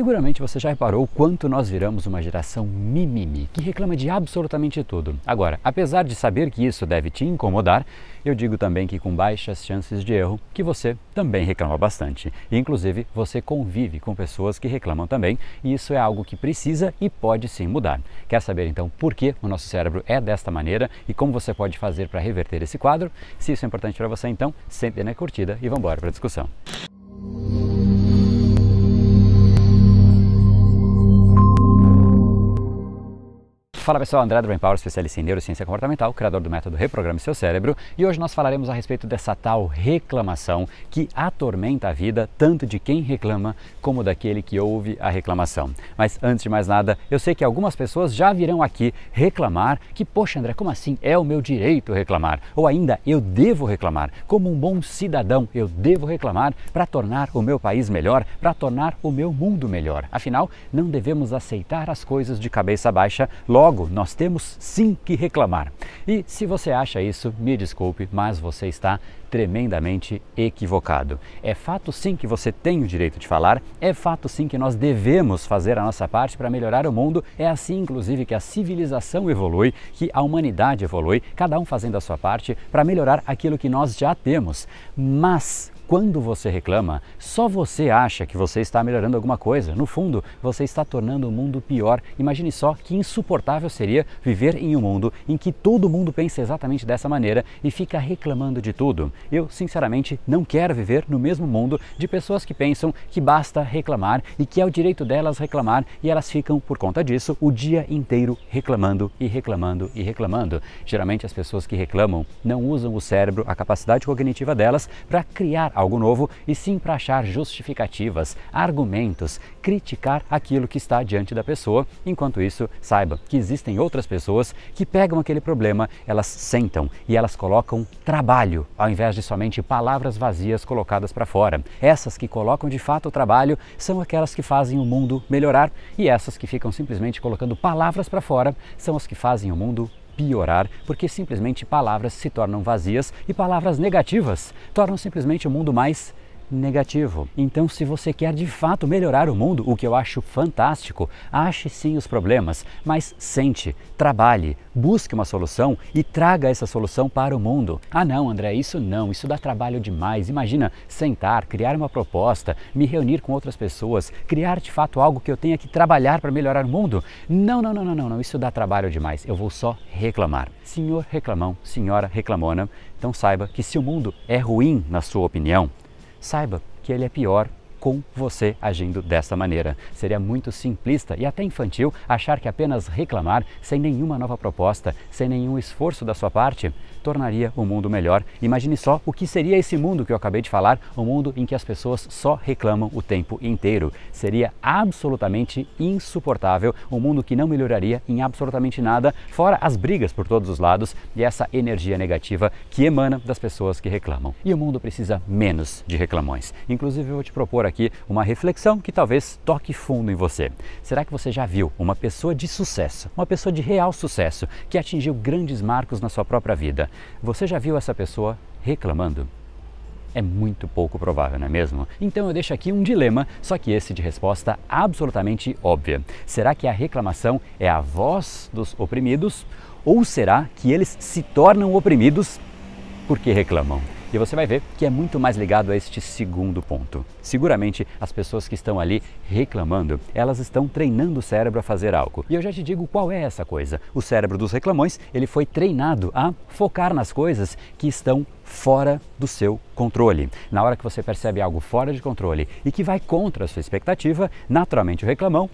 Seguramente você já reparou o quanto nós viramos uma geração mimimi, que reclama de absolutamente tudo. Agora, apesar de saber que isso deve te incomodar, eu digo também que com baixas chances de erro, que você também reclama bastante. E, inclusive, você convive com pessoas que reclamam também, e isso é algo que precisa e pode sim mudar. Quer saber então por que o nosso cérebro é desta maneira e como você pode fazer para reverter esse quadro? Se isso é importante para você, então, sempre na curtida e vamos embora para a discussão. Fala pessoal, André Drobenpower, especialista em neurociência comportamental, criador do método Reprograme Seu Cérebro, e hoje nós falaremos a respeito dessa tal reclamação que atormenta a vida tanto de quem reclama como daquele que ouve a reclamação. Mas antes de mais nada, eu sei que algumas pessoas já virão aqui reclamar que, poxa André, como assim? É o meu direito reclamar? Ou ainda, eu devo reclamar? Como um bom cidadão, eu devo reclamar para tornar o meu país melhor, para tornar o meu mundo melhor. Afinal, não devemos aceitar as coisas de cabeça baixa logo nós temos sim que reclamar. E se você acha isso, me desculpe, mas você está tremendamente equivocado. É fato sim que você tem o direito de falar, é fato sim que nós devemos fazer a nossa parte para melhorar o mundo, é assim inclusive que a civilização evolui, que a humanidade evolui, cada um fazendo a sua parte para melhorar aquilo que nós já temos. Mas quando você reclama, só você acha que você está melhorando alguma coisa. No fundo, você está tornando o mundo pior. Imagine só que insuportável seria viver em um mundo em que todo mundo pensa exatamente dessa maneira e fica reclamando de tudo. Eu, sinceramente, não quero viver no mesmo mundo de pessoas que pensam que basta reclamar e que é o direito delas reclamar e elas ficam, por conta disso, o dia inteiro reclamando e reclamando e reclamando. Geralmente, as pessoas que reclamam não usam o cérebro, a capacidade cognitiva delas, para criar algo novo, e sim para achar justificativas, argumentos, criticar aquilo que está diante da pessoa. Enquanto isso, saiba que existem outras pessoas que pegam aquele problema, elas sentam e elas colocam trabalho, ao invés de somente palavras vazias colocadas para fora. Essas que colocam de fato o trabalho são aquelas que fazem o mundo melhorar, e essas que ficam simplesmente colocando palavras para fora são as que fazem o mundo piorar, porque simplesmente palavras se tornam vazias e palavras negativas tornam simplesmente o mundo mais negativo. Então, se você quer de fato melhorar o mundo, o que eu acho fantástico, ache sim os problemas, mas sente, trabalhe, busque uma solução e traga essa solução para o mundo. Ah, não, André, isso não, isso dá trabalho demais. Imagina sentar, criar uma proposta, me reunir com outras pessoas, criar de fato algo que eu tenha que trabalhar para melhorar o mundo. Não, não, não, não, não, não, isso dá trabalho demais. Eu vou só reclamar. Senhor reclamão, senhora reclamona, então saiba que se o mundo é ruim na sua opinião, saiba que ele é pior com você agindo dessa maneira. Seria muito simplista e até infantil achar que apenas reclamar, sem nenhuma nova proposta, sem nenhum esforço da sua parte, tornaria o mundo melhor. Imagine só o que seria esse mundo que eu acabei de falar, um mundo em que as pessoas só reclamam o tempo inteiro. Seria absolutamente insuportável, um mundo que não melhoraria em absolutamente nada, fora as brigas por todos os lados e essa energia negativa que emana das pessoas que reclamam. E o mundo precisa menos de reclamões. Inclusive eu vou te propor aqui uma reflexão que talvez toque fundo em você. Será que você já viu uma pessoa de sucesso, uma pessoa de real sucesso, que atingiu grandes marcos na sua própria vida? Você já viu essa pessoa reclamando? é muito pouco provável, não é mesmo? Então eu deixo aqui um dilema, só que esse de resposta absolutamente óbvia. Será que a reclamação é a voz dos oprimidos ou será que eles se tornam oprimidos porque reclamam? E você vai ver que é muito mais ligado a este segundo ponto. Seguramente, as pessoas que estão ali reclamando, elas estão treinando o cérebro a fazer algo. E eu já te digo qual é essa coisa. O cérebro dos reclamões, ele foi treinado a focar nas coisas que estão fora do seu controle. Na hora que você percebe algo fora de controle e que vai contra a sua expectativa, naturalmente o reclamão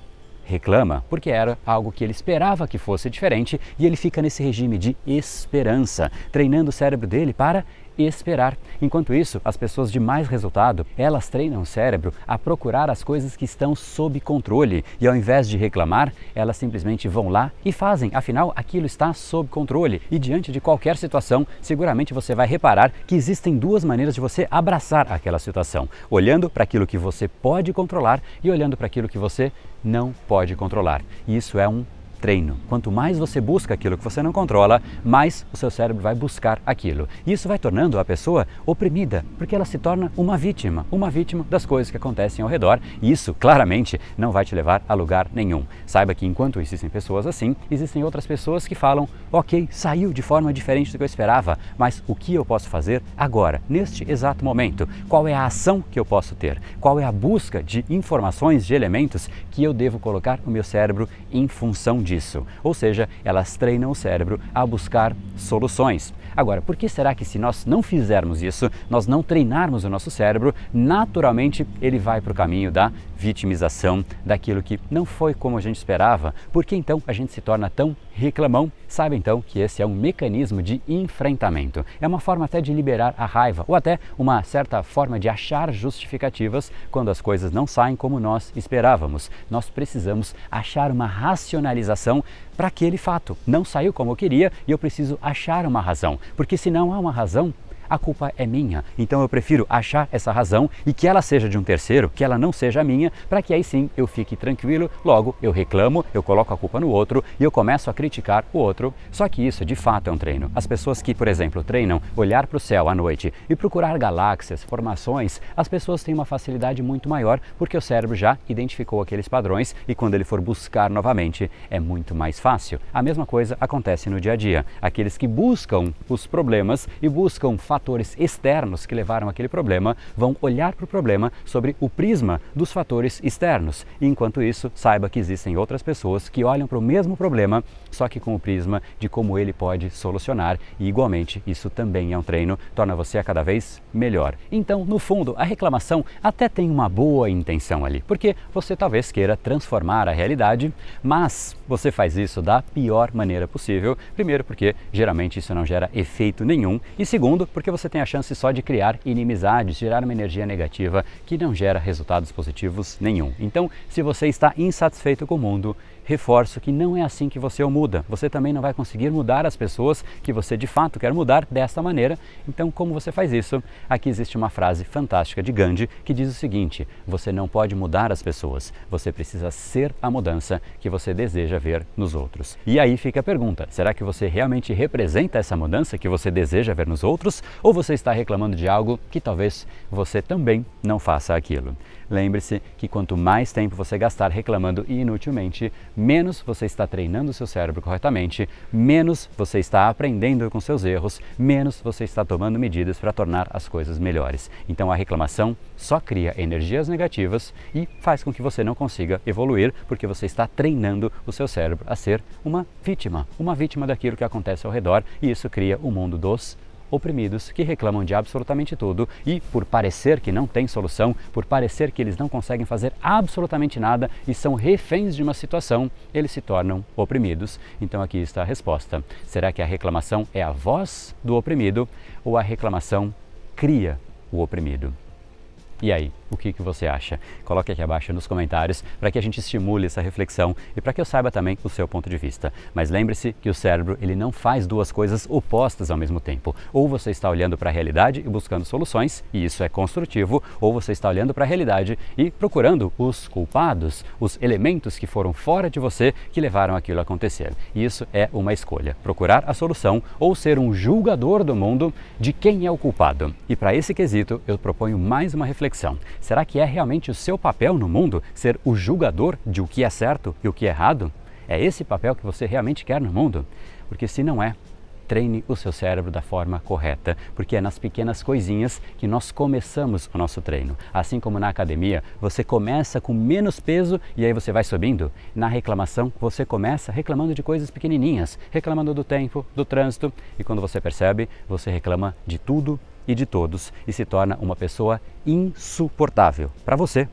reclama, porque era algo que ele esperava que fosse diferente e ele fica nesse regime de esperança, treinando o cérebro dele para e esperar. Enquanto isso, as pessoas de mais resultado, elas treinam o cérebro a procurar as coisas que estão sob controle e ao invés de reclamar, elas simplesmente vão lá e fazem. Afinal, aquilo está sob controle e diante de qualquer situação, seguramente você vai reparar que existem duas maneiras de você abraçar aquela situação, olhando para aquilo que você pode controlar e olhando para aquilo que você não pode controlar. E isso é um treino. Quanto mais você busca aquilo que você não controla, mais o seu cérebro vai buscar aquilo. E isso vai tornando a pessoa oprimida, porque ela se torna uma vítima, uma vítima das coisas que acontecem ao redor, e isso claramente não vai te levar a lugar nenhum. Saiba que enquanto existem pessoas assim, existem outras pessoas que falam: "OK, saiu de forma diferente do que eu esperava, mas o que eu posso fazer agora, neste exato momento? Qual é a ação que eu posso ter? Qual é a busca de informações, de elementos que eu devo colocar o meu cérebro em função de disso, ou seja, elas treinam o cérebro a buscar soluções. Agora, por que será que se nós não fizermos isso, nós não treinarmos o nosso cérebro, naturalmente ele vai para o caminho da vitimização, daquilo que não foi como a gente esperava? Por que então a gente se torna tão reclamão? Saiba então que esse é um mecanismo de enfrentamento. É uma forma até de liberar a raiva ou até uma certa forma de achar justificativas quando as coisas não saem como nós esperávamos. Nós precisamos achar uma racionalização para aquele fato. Não saiu como eu queria e eu preciso achar uma razão, porque se não há uma razão, a culpa é minha. Então eu prefiro achar essa razão e que ela seja de um terceiro, que ela não seja minha, para que aí sim eu fique tranquilo, logo eu reclamo, eu coloco a culpa no outro e eu começo a criticar o outro. Só que isso de fato é um treino. As pessoas que, por exemplo, treinam olhar para o céu à noite e procurar galáxias, formações, as pessoas têm uma facilidade muito maior porque o cérebro já identificou aqueles padrões e quando ele for buscar novamente é muito mais fácil. A mesma coisa acontece no dia a dia. Aqueles que buscam os problemas e buscam fazer fatores externos que levaram aquele problema vão olhar para o problema sobre o prisma dos fatores externos. E, enquanto isso, saiba que existem outras pessoas que olham para o mesmo problema, só que com o prisma de como ele pode solucionar. E, igualmente, isso também é um treino, torna você a cada vez melhor. Então, no fundo, a reclamação até tem uma boa intenção ali, porque você talvez queira transformar a realidade, mas você faz isso da pior maneira possível. Primeiro, porque geralmente isso não gera efeito nenhum, e segundo, porque porque você tem a chance só de criar inimizades, gerar uma energia negativa que não gera resultados positivos nenhum. Então, se você está insatisfeito com o mundo, reforço que não é assim que você o muda. Você também não vai conseguir mudar as pessoas que você de fato quer mudar desta maneira. Então, como você faz isso? Aqui existe uma frase fantástica de Gandhi que diz o seguinte: você não pode mudar as pessoas, você precisa ser a mudança que você deseja ver nos outros. E aí fica a pergunta: será que você realmente representa essa mudança que você deseja ver nos outros ou você está reclamando de algo que talvez você também não faça aquilo. Lembre-se que quanto mais tempo você gastar reclamando inutilmente, menos você está treinando seu cérebro corretamente, menos você está aprendendo com seus erros, menos você está tomando medidas para tornar as coisas melhores. Então a reclamação só cria energias negativas e faz com que você não consiga evoluir, porque você está treinando o seu cérebro a ser uma vítima, uma vítima daquilo que acontece ao redor, e isso cria o um mundo dos oprimidos que reclamam de absolutamente tudo e, por parecer que não tem solução, por parecer que eles não conseguem fazer absolutamente nada e são reféns de uma situação, eles se tornam oprimidos. Então aqui está a resposta. Será que a reclamação é a voz do oprimido ou a reclamação cria o oprimido? E aí, o que, que você acha? Coloque aqui abaixo nos comentários para que a gente estimule essa reflexão e para que eu saiba também o seu ponto de vista. Mas lembre-se que o cérebro ele não faz duas coisas opostas ao mesmo tempo. Ou você está olhando para a realidade e buscando soluções, e isso é construtivo, ou você está olhando para a realidade e procurando os culpados, os elementos que foram fora de você que levaram aquilo a acontecer. E isso é uma escolha: procurar a solução ou ser um julgador do mundo de quem é o culpado. E para esse quesito, eu proponho mais uma reflexão reflexão: será que é realmente o seu papel no mundo ser o julgador de o que é certo e o que é errado? É esse papel que você realmente quer no mundo? Porque se não é, treine o seu cérebro da forma correta, porque é nas pequenas coisinhas que nós começamos o nosso treino. Assim como na academia, você começa com menos peso e aí você vai subindo. Na reclamação, você começa reclamando de coisas pequenininhas, reclamando do tempo, do trânsito, e quando você percebe, você reclama de tudo e de todos e se torna uma pessoa insuportável para você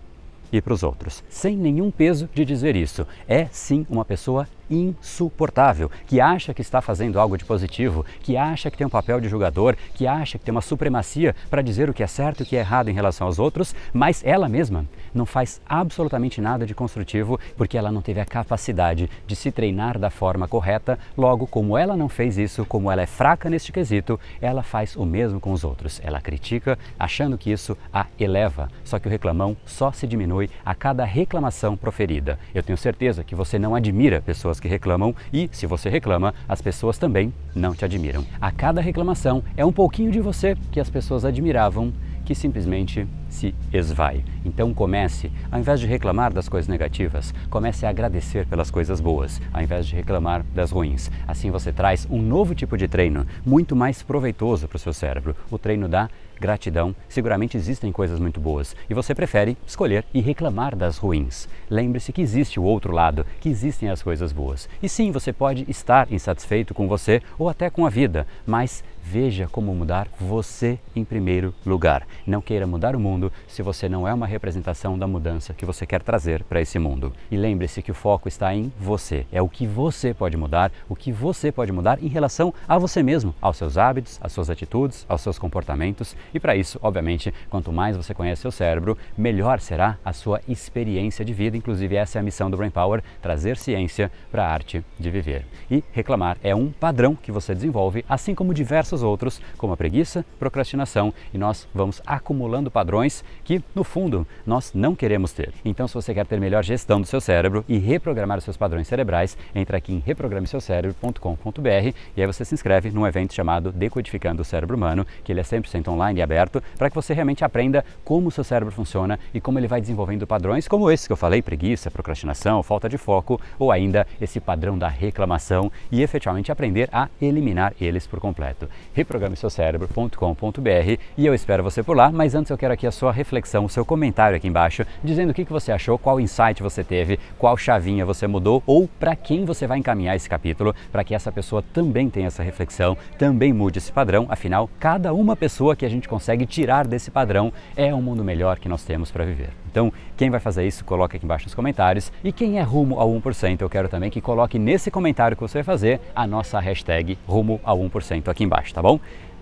e para os outros. Sem nenhum peso de dizer isso. É sim uma pessoa insuportável, que acha que está fazendo algo de positivo, que acha que tem um papel de julgador, que acha que tem uma supremacia para dizer o que é certo e o que é errado em relação aos outros, mas ela mesma não faz absolutamente nada de construtivo porque ela não teve a capacidade de se treinar da forma correta. Logo, como ela não fez isso, como ela é fraca neste quesito, ela faz o mesmo com os outros. Ela critica, achando que isso a eleva. Só que o reclamão só se diminui a cada reclamação proferida. Eu tenho certeza que você não admira pessoas que reclamam e, se você reclama, as pessoas também não te admiram. A cada reclamação é um pouquinho de você que as pessoas admiravam que simplesmente se esvai. Então comece, ao invés de reclamar das coisas negativas, comece a agradecer pelas coisas boas, ao invés de reclamar das ruins. Assim você traz um novo tipo de treino, muito mais proveitoso para o seu cérebro, o treino da gratidão. Seguramente existem coisas muito boas e você prefere escolher e reclamar das ruins. Lembre-se que existe o outro lado, que existem as coisas boas. E sim, você pode estar insatisfeito com você ou até com a vida, mas veja como mudar você em primeiro lugar. Não queira mudar o mundo se você não é uma representação da mudança que você quer trazer para esse mundo. E lembre-se que o foco está em você. É o que você pode mudar, o que você pode mudar em relação a você mesmo, aos seus hábitos, às suas atitudes, aos seus comportamentos. E para isso, obviamente, quanto mais você conhece seu cérebro, melhor será a sua experiência de vida. Inclusive, essa é a missão do Brain Power: trazer ciência para a arte de viver. E reclamar é um padrão que você desenvolve, assim como diversos outros, como a preguiça, procrastinação, e nós vamos acumulando padrões que, no fundo, nós não queremos ter. Então, se você quer ter melhor gestão do seu cérebro e reprogramar os seus padrões cerebrais, entra aqui em reprogrameseucerebro.com.br e aí você se inscreve num evento chamado Decodificando o Cérebro Humano, que ele é 100% online e aberto, para que você realmente aprenda como o seu cérebro funciona e como ele vai desenvolvendo padrões como esse que eu falei, preguiça, procrastinação, falta de foco ou ainda esse padrão da reclamação e efetivamente aprender a eliminar eles por completo. reprogrameseucerebro.com.br e eu espero você por lá, mas antes eu quero aqui a sua sua reflexão, o seu comentário aqui embaixo, dizendo o que você achou, qual insight você teve, qual chavinha você mudou ou para quem você vai encaminhar esse capítulo para que essa pessoa também tenha essa reflexão, também mude esse padrão. Afinal, cada uma pessoa que a gente consegue tirar desse padrão é um mundo melhor que nós temos para viver. Então, quem vai fazer isso, coloca aqui embaixo nos comentários. E quem é rumo ao 1%, eu quero também que coloque nesse comentário que você vai fazer a nossa hashtag rumo ao 1% aqui embaixo, tá bom?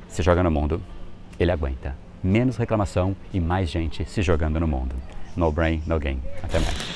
Se joga no mundo, ele aguenta menos reclamação e mais gente se jogando no mundo. No brain, no game. Até mais.